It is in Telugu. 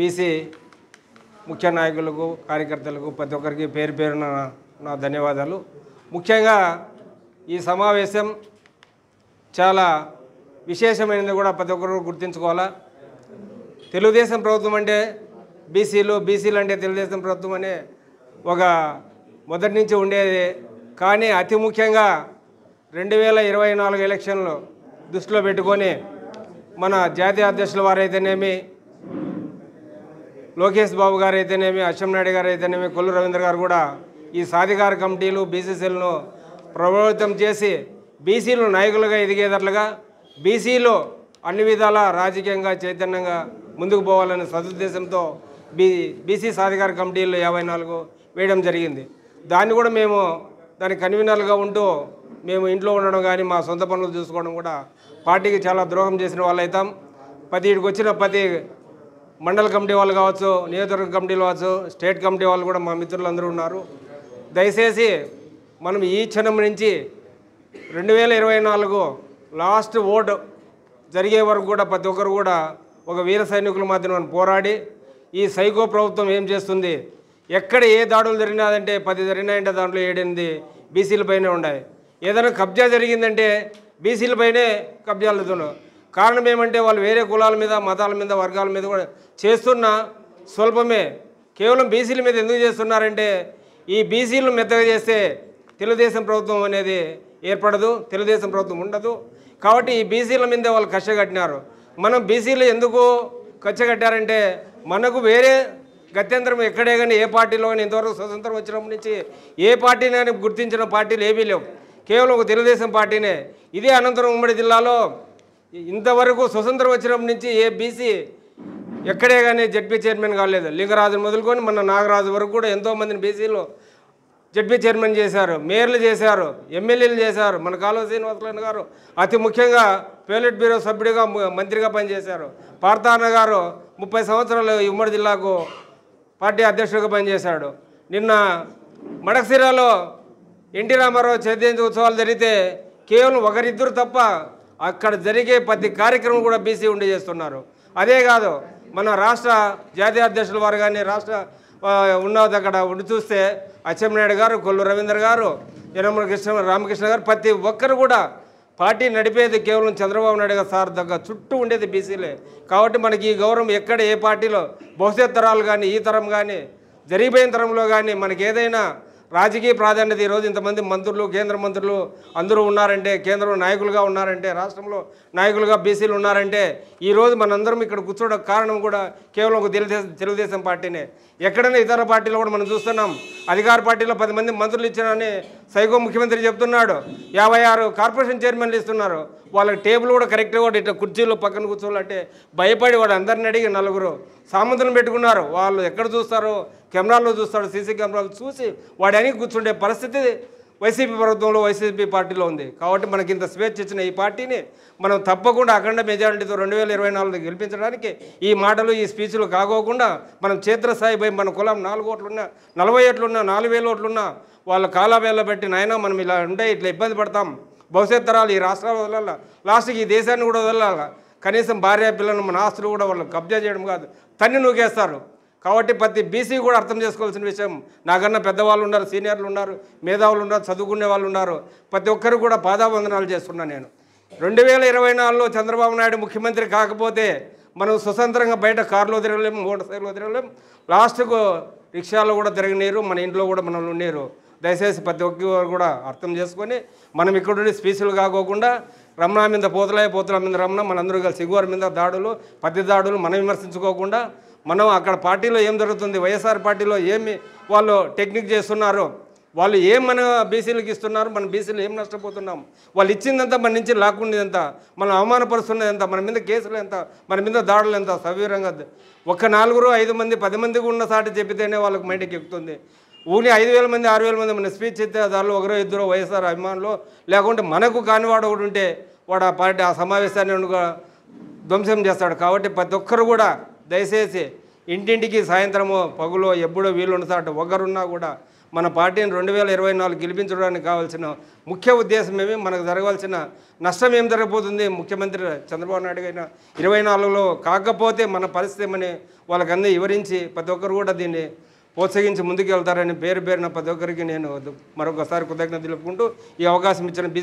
బీసీ ముఖ్య నాయకులకు కార్యకర్తలకు ప్రతి ఒక్కరికి పేరు పేరున నా ధన్యవాదాలు ముఖ్యంగా ఈ సమావేశం చాలా విశేషమైనది కూడా ప్రతి ఒక్కరు గుర్తించుకోవాలా తెలుగుదేశం ప్రభుత్వం అంటే బీసీలు బీసీలు అంటే తెలుగుదేశం ప్రభుత్వం అనే ఒక మొదటి నుంచి ఉండేది కానీ అతి ముఖ్యంగా రెండు వేల ఇరవై నాలుగు ఎలక్షన్లు దృష్టిలో పెట్టుకొని మన జాతీయ అధ్యక్షుల వారైతేనేమి లోకేష్ బాబు గారు అయితేనేమి అచ్చెంనాయుడు గారు అయితేనేమి కొల్లు రవీంద్ర గారు కూడా ఈ సాధికార కమిటీలు బీసీసీలను ప్రభావితం చేసి బీసీలు నాయకులుగా ఎదిగేటట్లుగా బీసీలో అన్ని విధాల రాజకీయంగా చైతన్యంగా ముందుకు పోవాలనే సదుద్దేశంతో బీ బీసీ సాధికార కమిటీలు యాభై నాలుగు వేయడం జరిగింది దాన్ని కూడా మేము దాని కన్వీనర్లుగా ఉంటూ మేము ఇంట్లో ఉండడం కానీ మా సొంత పనులు చూసుకోవడం కూడా పార్టీకి చాలా ద్రోహం చేసిన వాళ్ళైతాం ప్రతి వచ్చిన ప్రతి మండల కమిటీ వాళ్ళు కావచ్చు నియోజకవర్గ కమిటీలు కావచ్చు స్టేట్ కమిటీ వాళ్ళు కూడా మా మిత్రులందరూ ఉన్నారు దయచేసి మనం ఈ క్షణం నుంచి రెండు వేల ఇరవై నాలుగు లాస్ట్ ఓటు జరిగే వరకు కూడా ప్రతి ఒక్కరు కూడా ఒక వీర సైనికుల మాత్రం మనం పోరాడి ఈ సైకో ప్రభుత్వం ఏం చేస్తుంది ఎక్కడ ఏ దాడులు జరిగినాదంటే పది జరిగినాయంటే దాంట్లో ఏడెనిమిది బీసీలపైనే ఉన్నాయి ఏదైనా కబ్జా జరిగిందంటే బీసీలపైనే కబ్జాలు కారణం ఏమంటే వాళ్ళు వేరే కులాల మీద మతాల మీద వర్గాల మీద కూడా చేస్తున్న స్వల్పమే కేవలం బీసీల మీద ఎందుకు చేస్తున్నారంటే ఈ బీసీలను మెత్తగా చేస్తే తెలుగుదేశం ప్రభుత్వం అనేది ఏర్పడదు తెలుగుదేశం ప్రభుత్వం ఉండదు కాబట్టి ఈ బీసీల మీద వాళ్ళు కట్టినారు మనం బీసీలు ఎందుకు కట్టారంటే మనకు వేరే గత్యంతరం ఎక్కడే కానీ ఏ పార్టీలో కానీ ఇంతవరకు స్వతంత్రం వచ్చినప్పటి నుంచి ఏ పార్టీని గుర్తించిన పార్టీలు ఏమీ లేవు కేవలం ఒక తెలుగుదేశం పార్టీనే ఇదే అనంతరం ఉమ్మడి జిల్లాలో ఇంతవరకు స్వతంత్రం వచ్చినప్పటి నుంచి ఏ బీసీ ఎక్కడే కానీ జడ్పీ చైర్మన్ కాలేదు లింగరాజును మొదలుకొని మన నాగరాజు వరకు కూడా ఎంతోమందిని బీసీలు జడ్పీ చైర్మన్ చేశారు మేయర్లు చేశారు ఎమ్మెల్యేలు చేశారు మన కాలువ శ్రీనివాసరాయణ గారు అతి ముఖ్యంగా పేలెట్ బ్యూరో సభ్యుడిగా మంత్రిగా పనిచేశారు పార్థాన గారు ముప్పై సంవత్సరాలు ఉమ్మడి జిల్లాకు పార్టీ అధ్యక్షుడిగా పనిచేశాడు నిన్న మడక్సిరాలో ఎన్టీ రామారావు చైతన్య ఉత్సవాలు జరిగితే కేవలం ఒకరిద్దరు తప్ప అక్కడ జరిగే ప్రతి కార్యక్రమం కూడా బీసీ ఉండి చేస్తున్నారు అదే కాదు మన రాష్ట్ర జాతీయ అధ్యక్షుల వారు కానీ రాష్ట్ర ఉన్నది అక్కడ ఉండి చూస్తే అచ్చెంనాయుడు గారు కొల్లు రవీందర్ గారు యనమల కృష్ణ రామకృష్ణ గారు ప్రతి ఒక్కరు కూడా పార్టీ నడిపేది కేవలం చంద్రబాబు నాయుడు గారు సార్ దగ్గర చుట్టూ ఉండేది బీసీలే కాబట్టి మనకి ఈ గౌరవం ఎక్కడ ఏ పార్టీలో భవిష్యత్ తరాలు కానీ ఈ తరం కానీ జరిగిపోయిన తరంలో కానీ మనకి ఏదైనా రాజకీయ ప్రాధాన్యత ఈరోజు ఇంతమంది మంత్రులు కేంద్ర మంత్రులు అందరూ ఉన్నారంటే కేంద్రంలో నాయకులుగా ఉన్నారంటే రాష్ట్రంలో నాయకులుగా బీసీలు ఉన్నారంటే ఈరోజు మనందరం ఇక్కడ కూర్చోవడం కారణం కూడా కేవలం ఒక తెలుగుదేశం తెలుగుదేశం పార్టీనే ఎక్కడైనా ఇతర పార్టీలు కూడా మనం చూస్తున్నాం అధికార పార్టీలో పది మంది మంత్రులు ఇచ్చారని సైకో ముఖ్యమంత్రి చెప్తున్నాడు యాభై ఆరు కార్పొరేషన్ చైర్మన్లు ఇస్తున్నారు వాళ్ళకి టేబుల్ కూడా కరెక్ట్గా కూడా ఇట్లా కుర్చీలో పక్కన కూర్చోవాలంటే భయపడి వాడు అందరిని అడిగి నలుగురు సామంతులు పెట్టుకున్నారు వాళ్ళు ఎక్కడ చూస్తారో కెమెరాల్లో చూస్తారు సీసీ కెమెరాలు చూసి వాడు అని కూర్చుండే పరిస్థితి వైసీపీ ప్రభుత్వంలో వైసీపీ పార్టీలో ఉంది కాబట్టి మనకి ఇంత స్వేచ్ఛ ఇచ్చిన ఈ పార్టీని మనం తప్పకుండా అఖండ మెజారిటీతో రెండు వేల ఇరవై నాలుగు గెలిపించడానికి ఈ మాటలు ఈ స్పీచ్లు కాకోకుండా మనం క్షేత్రస్థాయి పోయి మన కులం నాలుగు ఓట్లున్నా నలభై ఓట్లున్నా నాలుగు వేలు ఓట్లున్నా వాళ్ళ వేళ బట్టి నాయన మనం ఇలా ఉంటే ఇట్లా ఇబ్బంది పడతాం భవిష్యత్ తరాలు ఈ రాష్ట్రాలు వదలాల లాస్ట్కి ఈ దేశాన్ని కూడా వదలాల కనీసం భార్య పిల్లలను మన ఆస్తులు కూడా వాళ్ళు కబ్జా చేయడం కాదు తన్ని నూకేస్తారు కాబట్టి ప్రతి బీసీ కూడా అర్థం చేసుకోవాల్సిన విషయం నాకన్నా పెద్దవాళ్ళు ఉన్నారు సీనియర్లు ఉన్నారు మేధావులు ఉన్నారు చదువుకునే వాళ్ళు ఉన్నారు ప్రతి ఒక్కరు కూడా పాదావందనాలు చేస్తున్నాను నేను రెండు వేల ఇరవై నాలుగులో చంద్రబాబు నాయుడు ముఖ్యమంత్రి కాకపోతే మనం స్వతంత్రంగా బయట కారులో తిరగలేము మోటార్ సైకిల్లో తిరగలేం లాస్ట్కు రిక్షాలో కూడా తిరగలేరు మన ఇంట్లో కూడా మనం ఉండేరు దయచేసి ప్రతి ఒక్కరు కూడా అర్థం చేసుకొని మనం ఇక్కడ స్పీసులు కాకోకుండా రమణ మీద పోతలాయ పోతల మీద రమణ మనందరూ కలిసి ఎగువరి మీద దాడులు పత్తి దాడులు మనం విమర్శించుకోకుండా మనం అక్కడ పార్టీలో ఏం జరుగుతుంది వైఎస్ఆర్ పార్టీలో ఏమి వాళ్ళు టెక్నిక్ చేస్తున్నారు వాళ్ళు ఏం మన బీసీలకు ఇస్తున్నారు మన బీసీలు ఏం నష్టపోతున్నాం వాళ్ళు ఇచ్చిందంతా మన నుంచి లాక్కుండేది ఎంత మనం అవమానపరుస్తున్నది ఎంత మన మీద కేసులు ఎంత మన మీద దాడులు ఎంత సవీరంగా ఒక నాలుగురు ఐదు మంది పది మందికి ఉన్న సాటి చెప్పితేనే వాళ్ళకి మైండ్కి ఎక్కుతుంది ఊని ఐదు వేల మంది ఆరు వేల మంది మన స్పీచ్ ఇస్తే దానిలో ఒకరో ఇద్దరు వైఎస్ఆర్ అభిమానులు లేకుంటే మనకు కానివాడు ఒకటి ఉంటే వాడు ఆ పార్టీ ఆ సమావేశాన్ని ధ్వంసం చేస్తాడు కాబట్టి ప్రతి ఒక్కరు కూడా దయచేసి ఇంటింటికి సాయంత్రము పగులో ఎప్పుడో వీలు చాట ఒకరున్నా కూడా మన పార్టీని రెండు వేల ఇరవై నాలుగు గెలిపించడానికి కావాల్సిన ముఖ్య ఉద్దేశం ఏమి మనకు జరగవలసిన నష్టం ఏం జరగబోతుంది ముఖ్యమంత్రి చంద్రబాబు నాయుడు అయినా ఇరవై నాలుగులో కాకపోతే మన పరిస్థితి ఏమని వాళ్ళకందరూ వివరించి ప్రతి ఒక్కరు కూడా దీన్ని ప్రోత్సహించి ముందుకు వెళ్తారని పేరు పేరున ప్రతి ఒక్కరికి నేను మరొకసారి కృతజ్ఞత తెలుపుకుంటూ ఈ అవకాశం ఇచ్చిన